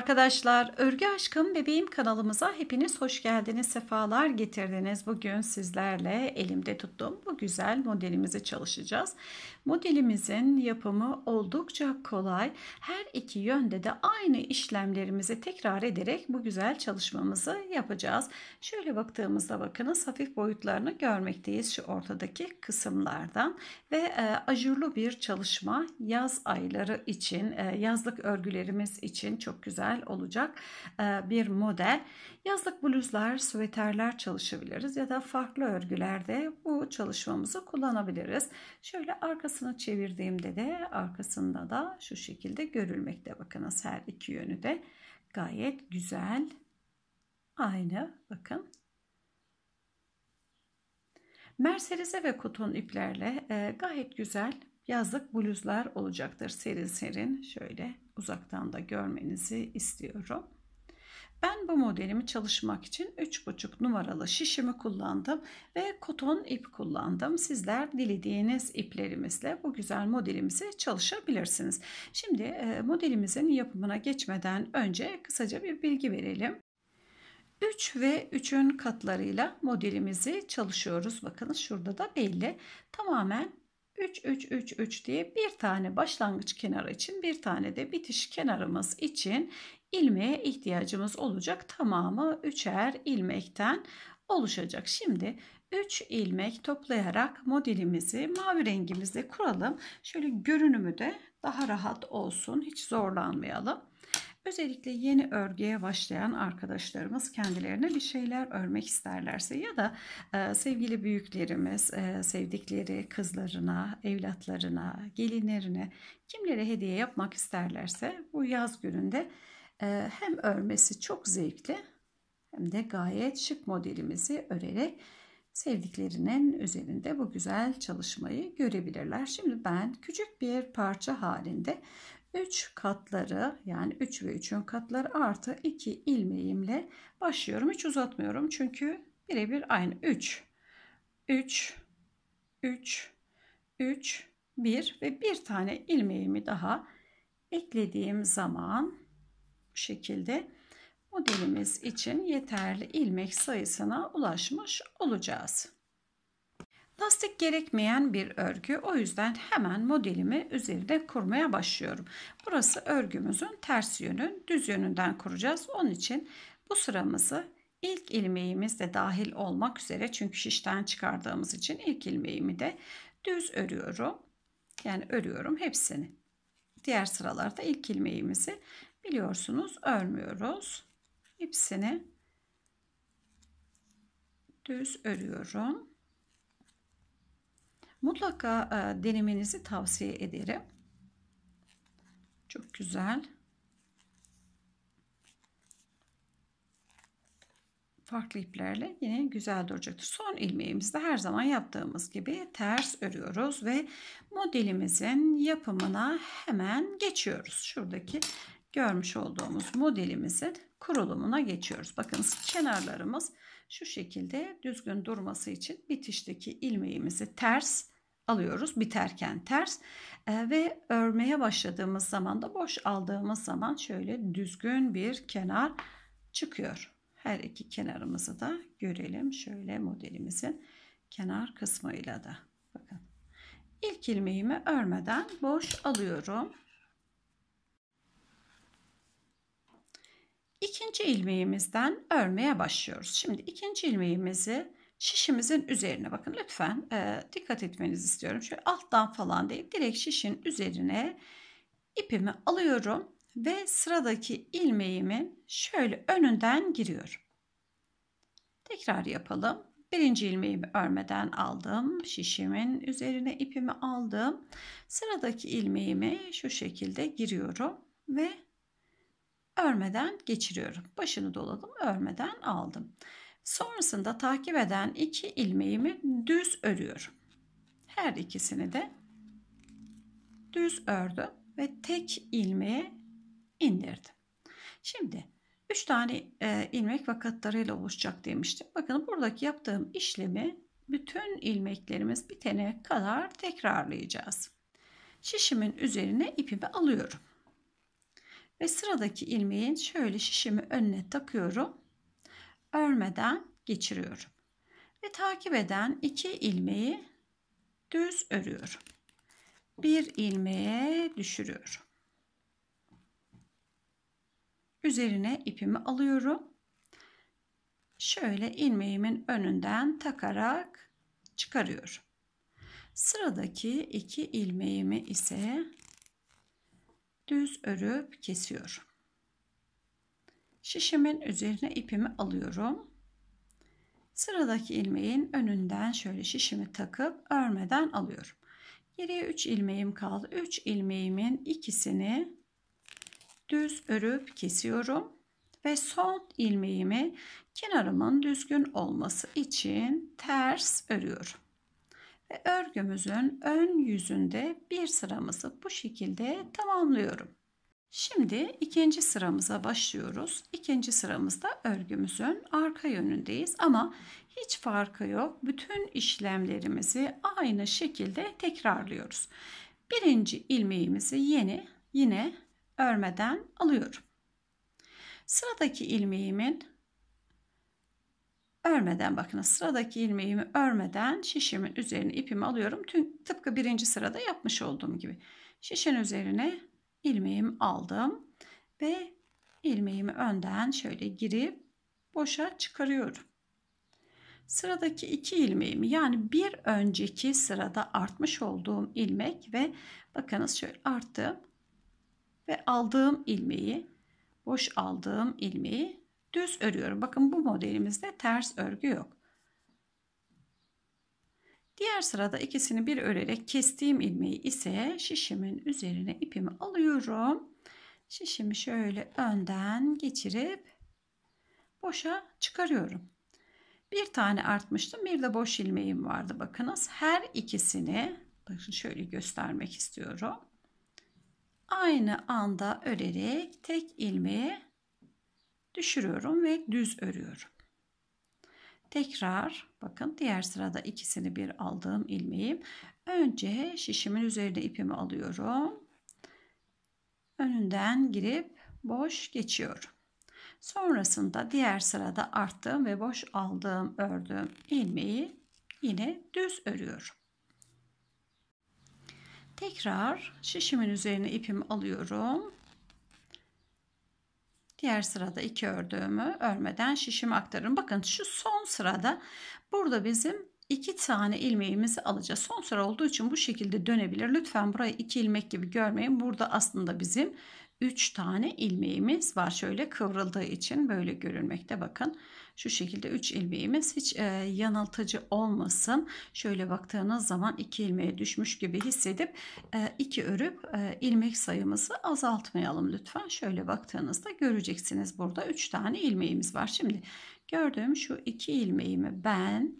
arkadaşlar. Örgü Aşkım Bebeğim kanalımıza hepiniz hoş geldiniz. Sefalar getirdiniz. Bugün sizlerle elimde tuttuğum bu güzel modelimizi çalışacağız. Modelimizin yapımı oldukça kolay. Her iki yönde de aynı işlemlerimizi tekrar ederek bu güzel çalışmamızı yapacağız. Şöyle baktığımızda bakınız hafif boyutlarını görmekteyiz şu ortadaki kısımlardan ve e, ajurlu bir çalışma yaz ayları için, e, yazlık örgülerimiz için çok güzel güzel olacak e, bir model. Yazlık bluzlar, süveterler çalışabiliriz ya da farklı örgülerde bu çalışmamızı kullanabiliriz. Şöyle arkasını çevirdiğimde de arkasında da şu şekilde görülmekte. Bakınız her iki yönü de gayet güzel. Aynı bakın Merserize ve koton iplerle e, gayet güzel yazlık bluzlar olacaktır. Serin serin şöyle uzaktan da görmenizi istiyorum. Ben bu modelimi çalışmak için 3,5 numaralı şişimi kullandım ve koton ip kullandım. Sizler dilediğiniz iplerimizle bu güzel modelimizi çalışabilirsiniz. Şimdi e, modelimizin yapımına geçmeden önce kısaca bir bilgi verelim. 3 ve 3'ün katlarıyla modelimizi çalışıyoruz. Bakın şurada da belli. Tamamen 3 3 3 3 diye bir tane başlangıç kenarı için bir tane de bitiş kenarımız için ilmeğe ihtiyacımız olacak. Tamamı üçer ilmekten oluşacak. Şimdi 3 ilmek toplayarak modelimizi mavi rengimizle kuralım. Şöyle görünümü de daha rahat olsun. Hiç zorlanmayalım. Özellikle yeni örgüye başlayan arkadaşlarımız kendilerine bir şeyler örmek isterlerse ya da e, sevgili büyüklerimiz e, sevdikleri kızlarına, evlatlarına, gelinlerine kimlere hediye yapmak isterlerse bu yaz gününde e, hem örmesi çok zevkli hem de gayet şık modelimizi örerek sevdiklerinin üzerinde bu güzel çalışmayı görebilirler. Şimdi ben küçük bir parça halinde 3 katları yani 3 ve 3'ün katları artı 2 ilmeğimle başlıyorum. Hiç uzatmıyorum çünkü birebir aynı 3. 3 3 3 1 ve bir tane ilmeğimi daha eklediğim zaman bu şekilde modelimiz için yeterli ilmek sayısına ulaşmış olacağız. Lastik gerekmeyen bir örgü. O yüzden hemen modelimi üzerinde kurmaya başlıyorum. Burası örgümüzün ters yönü. Düz yönünden kuracağız. Onun için bu sıramızı ilk ilmeğimiz de dahil olmak üzere çünkü şişten çıkardığımız için ilk ilmeğimi de düz örüyorum. Yani örüyorum hepsini. Diğer sıralarda ilk ilmeğimizi biliyorsunuz örmüyoruz. Hepsini düz örüyorum. Mutlaka e, denemenizi tavsiye ederim. Çok güzel. Farklı iplerle yine güzel duracaktır. Son ilmeğimizde her zaman yaptığımız gibi ters örüyoruz ve modelimizin yapımına hemen geçiyoruz. Şuradaki görmüş olduğumuz modelimizin kurulumuna geçiyoruz. Bakınız kenarlarımız şu şekilde düzgün durması için bitişteki ilmeğimizi ters alıyoruz biterken ters ee, ve örmeye başladığımız zaman da boş aldığımız zaman şöyle düzgün bir kenar çıkıyor. Her iki kenarımızı da görelim şöyle modelimizin kenar kısmıyla da. Bakın ilk ilmeğimi örmeden boş alıyorum. İkinci ilmeğimizden örmeye başlıyoruz. Şimdi ikinci ilmeğimizi şişimizin üzerine bakın lütfen e, dikkat etmenizi istiyorum. Şöyle alttan falan değil direkt şişin üzerine ipimi alıyorum ve sıradaki ilmeğimin şöyle önünden giriyorum. Tekrar yapalım. Birinci ilmeğimi örmeden aldım. Şişimin üzerine ipimi aldım. Sıradaki ilmeğimi şu şekilde giriyorum ve örmeden geçiriyorum. Başını doladım, örmeden aldım. Sonrasında takip eden iki ilmeğimi düz örüyorum. Her ikisini de düz ördüm ve tek ilmeğe indirdim. Şimdi 3 tane e, ilmek vakatlarıyla oluşacak demiştim. Bakın buradaki yaptığım işlemi bütün ilmeklerimiz bitene kadar tekrarlayacağız. Şişimin üzerine ipimi alıyorum. Ve sıradaki ilmeğin şöyle şişimi önüne takıyorum örmeden geçiriyorum. Ve takip eden iki ilmeği düz örüyorum. Bir ilmeğe düşürüyorum. Üzerine ipimi alıyorum. Şöyle ilmeğimin önünden takarak çıkarıyorum. Sıradaki iki ilmeğimi ise düz örüp kesiyorum. Şişimin üzerine ipimi alıyorum. Sıradaki ilmeğin önünden şöyle şişimi takıp örmeden alıyorum. Geriye 3 ilmeğim kaldı. 3 ilmeğimin ikisini düz örüp kesiyorum. Ve son ilmeğimi kenarımın düzgün olması için ters örüyorum. Ve örgümüzün ön yüzünde bir sıramızı bu şekilde tamamlıyorum. Şimdi ikinci sıramıza başlıyoruz. İkinci sıramızda örgümüzün arka yönündeyiz ama hiç farkı yok. Bütün işlemlerimizi aynı şekilde tekrarlıyoruz. Birinci ilmeğimizi yeni yine örmeden alıyorum. Sıradaki ilmeğimin örmeden bakın sıradaki ilmeğimi örmeden şişimin üzerine ipimi alıyorum. Tüm, tıpkı birinci sırada yapmış olduğum gibi. Şişin üzerine ilmeğim aldım ve ilmeğimi önden şöyle girip boşa çıkarıyorum. Sıradaki iki ilmeğimi yani bir önceki sırada artmış olduğum ilmek ve bakınız şöyle arttım ve aldığım ilmeği boş aldığım ilmeği düz örüyorum. Bakın bu modelimizde ters örgü yok. Diğer sırada ikisini bir örerek kestiğim ilmeği ise şişimin üzerine ipimi alıyorum. Şişimi şöyle önden geçirip boşa çıkarıyorum. Bir tane artmıştım. Bir de boş ilmeğim vardı. Bakınız her ikisini bakın şöyle göstermek istiyorum. Aynı anda örerek tek ilmeği düşürüyorum ve düz örüyorum. Tekrar bakın diğer sırada ikisini bir aldığım ilmeğim. Önce şişimin üzerine ipimi alıyorum. Önünden girip boş geçiyorum. Sonrasında diğer sırada arttığım ve boş aldığım ördüğüm ilmeği yine düz örüyorum. Tekrar şişimin üzerine ipimi alıyorum. Diğer sırada iki ördüğümü örmeden şişimi aktarırım. Bakın şu son sırada burada bizim iki tane ilmeğimizi alacağız. Son sıra olduğu için bu şekilde dönebilir. Lütfen burayı iki ilmek gibi görmeyin. Burada aslında bizim 3 tane ilmeğimiz var. Şöyle kıvrıldığı için böyle görünmekte bakın. Şu şekilde 3 ilmeğimiz hiç e, yanıltıcı olmasın. Şöyle baktığınız zaman 2 ilmeğe düşmüş gibi hissedip 2 e, örüp e, ilmek sayımızı azaltmayalım lütfen. Şöyle baktığınızda göreceksiniz burada 3 tane ilmeğimiz var. Şimdi gördüğüm şu 2 ilmeğimi ben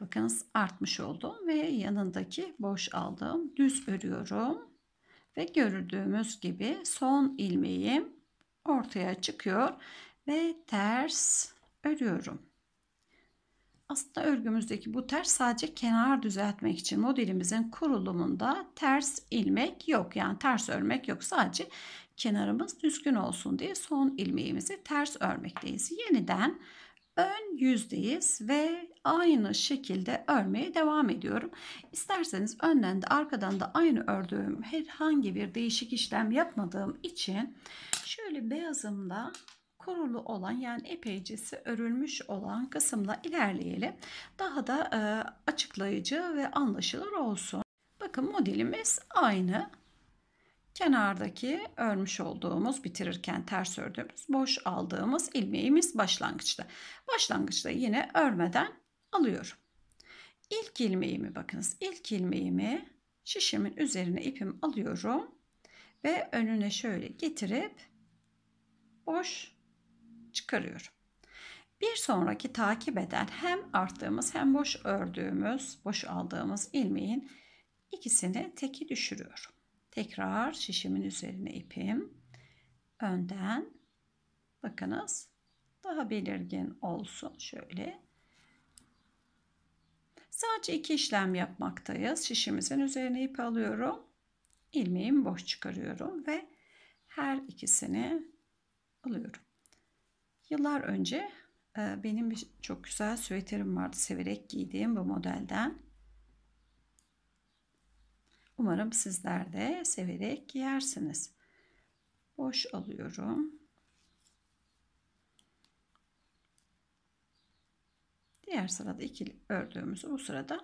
bakınız artmış oldum ve yanındaki boş aldım. Düz örüyorum ve gördüğümüz gibi son ilmeğim ortaya çıkıyor ve ters örüyorum. Aslında örgümüzdeki bu ters sadece kenar düzeltmek için modelimizin kurulumunda ters ilmek yok. Yani ters örmek yok. Sadece kenarımız düzgün olsun diye son ilmeğimizi ters örmekteyiz. Yeniden ön yüzdeyiz ve aynı şekilde örmeye devam ediyorum. İsterseniz önden de arkadan da aynı ördüğüm herhangi bir değişik işlem yapmadığım için şöyle beyazımda korulu olan yani epeycesi örülmüş olan kısımla ilerleyelim. Daha da e, açıklayıcı ve anlaşılır olsun. Bakın modelimiz aynı. Kenardaki örmüş olduğumuz, bitirirken ters ördüğümüz, boş aldığımız ilmeğimiz başlangıçta. Başlangıçta yine örmeden alıyorum. İlk ilmeğimi bakınız. ilk ilmeğimi şişimin üzerine ipimi alıyorum ve önüne şöyle getirip boş çıkarıyorum. Bir sonraki takip eden hem arttığımız hem boş ördüğümüz, boş aldığımız ilmeğin ikisini teki düşürüyorum. Tekrar şişimin üzerine ipim. Önden bakınız daha belirgin olsun şöyle. Sadece iki işlem yapmaktayız. Şişimizin üzerine ip alıyorum. ilmeğimi boş çıkarıyorum ve her ikisini alıyorum. Yıllar önce e, benim bir çok güzel süveterim vardı. Severek giydiğim bu modelden. Umarım sizler de severek giyersiniz. Boş alıyorum. Diğer sırada ikili ördüğümüz bu sırada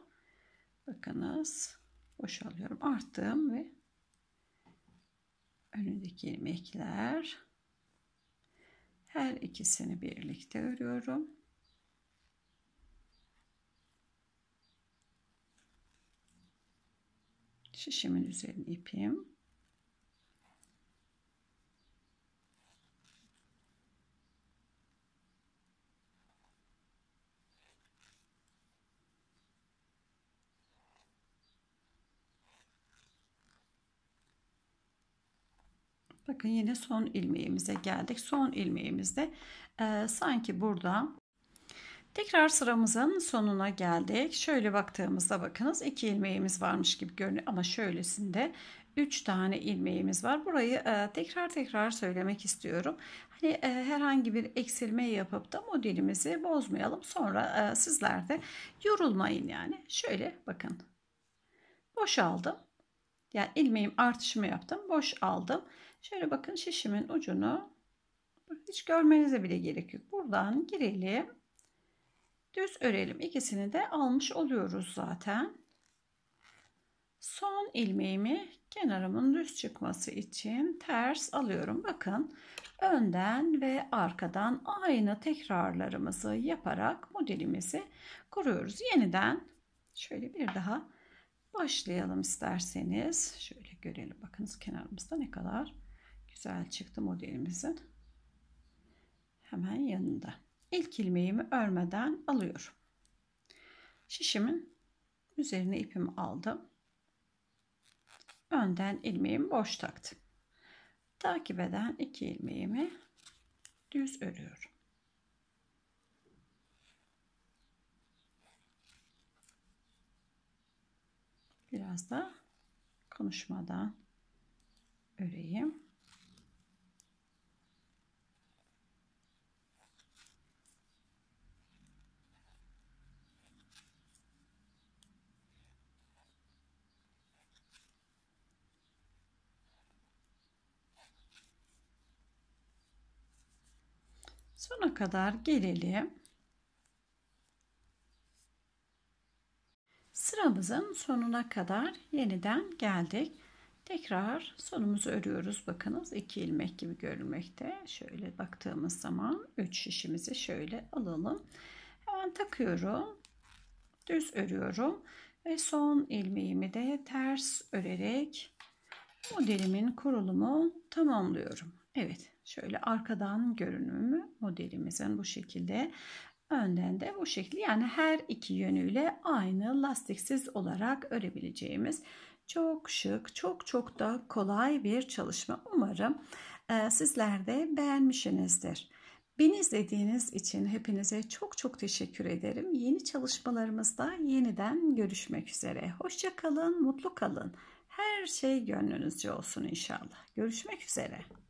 bakınız boşalıyorum. Arttım ve önündeki ilmekler her ikisini birlikte örüyorum. Şişimin üzerine ipim bakın yine son ilmeğimize geldik. Son ilmeğimizde e, sanki burada tekrar sıramızın sonuna geldik. Şöyle baktığımızda bakınız iki ilmeğimiz varmış gibi görünüyor ama şöylesinde 3 tane ilmeğimiz var. Burayı e, tekrar tekrar söylemek istiyorum. Hani e, herhangi bir eksilme yapıp da modelimizi bozmayalım. Sonra e, sizler de yorulmayın yani. Şöyle bakın. Boşaldım. Yani ilmeğim artışımı yaptım. Boş aldım. Şöyle bakın şişimin ucunu hiç görmenize bile gerek yok. Buradan girelim. Düz örelim. İkisini de almış oluyoruz zaten. Son ilmeğimi kenarımın düz çıkması için ters alıyorum. Bakın önden ve arkadan aynı tekrarlarımızı yaparak modelimizi kuruyoruz. Yeniden şöyle bir daha başlayalım isterseniz. Şöyle görelim. Bakınız kenarımızda ne kadar güzel çıktı modelimizin hemen yanında. İlk ilmeğimi örmeden alıyorum. Şişimin üzerine ipimi aldım. Önden ilmeğimi boş taktım. Takip eden iki ilmeğimi düz örüyorum. Biraz da konuşmadan öreyim. sona kadar gelelim. Sıramızın sonuna kadar yeniden geldik. Tekrar sonumuzu örüyoruz. Bakınız 2 ilmek gibi görünmekte. Şöyle baktığımız zaman 3 şişimizi şöyle alalım. Hemen takıyorum. Düz örüyorum. Ve son ilmeğimi de ters örerek modelimin kurulumu tamamlıyorum. Evet Şöyle arkadan görünümü modelimizin bu şekilde. Önden de bu şekilde yani her iki yönüyle aynı lastiksiz olarak örebileceğimiz çok şık, çok çok da kolay bir çalışma. Umarım e, sizler de beğenmişsinizdir. Beni izlediğiniz için hepinize çok çok teşekkür ederim. Yeni çalışmalarımızda yeniden görüşmek üzere. Hoşça kalın, mutlu kalın. Her şey gönlünüzce olsun inşallah. Görüşmek üzere.